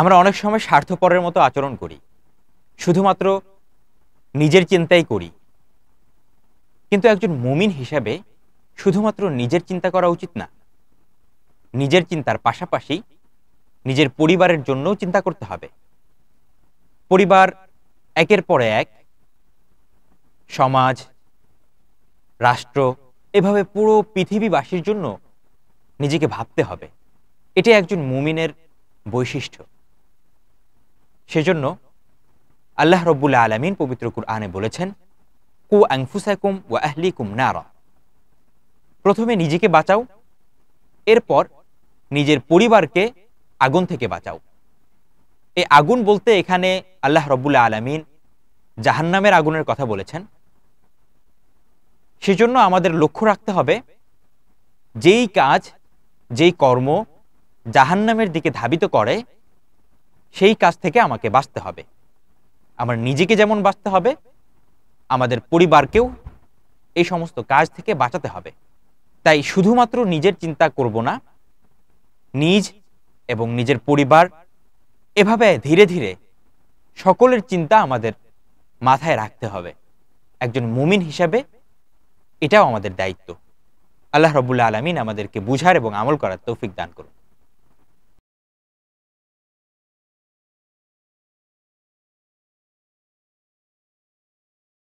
আমরা অনেক সময় স্বার্থপরের মতো আচরণ করি শুধুমাত্র নিজের চিন্তাই করি কিন্তু একজন মুমিন হিসাবে শুধুমাত্র নিজের চিন্তা করা উচিত না নিজের চিন্তার পাশাপাশি নিজের পরিবারের জন্যও চিন্তা করতে হবে পরিবার একের পরে এক সমাজ রাষ্ট্র এভাবে পুরো পৃথিবীবাসীর জন্য নিজেকে ভাবতে হবে এটা একজন মুমিনের বৈশিষ্ট্য সেজন্য আল্লাহ রব্বুল আলমিন পবিত্র কুরআনে বলেছেন কু ও আহলি কুম নারা প্রথমে নিজেকে বাঁচাও এরপর নিজের পরিবারকে আগুন থেকে বাঁচাও এই আগুন বলতে এখানে আল্লাহ রব্বুল্লা আলমিন জাহান্নামের আগুনের কথা বলেছেন সেজন্য আমাদের লক্ষ্য রাখতে হবে যেই কাজ যেই কর্ম জাহান্নামের দিকে ধাবিত করে সেই কাজ থেকে আমাকে বাঁচতে হবে আমার নিজেকে যেমন বাঁচতে হবে আমাদের পরিবারকেও এই সমস্ত কাজ থেকে বাঁচাতে হবে তাই শুধুমাত্র নিজের চিন্তা করব না নিজ এবং নিজের পরিবার এভাবে ধীরে ধীরে সকলের চিন্তা আমাদের মাথায় রাখতে হবে একজন মুমিন হিসাবে এটাও আমাদের দায়িত্ব আল্লাহ রবুল্লা আলমিন আমাদেরকে বুঝার এবং আমল করার তৌফিক দান করুন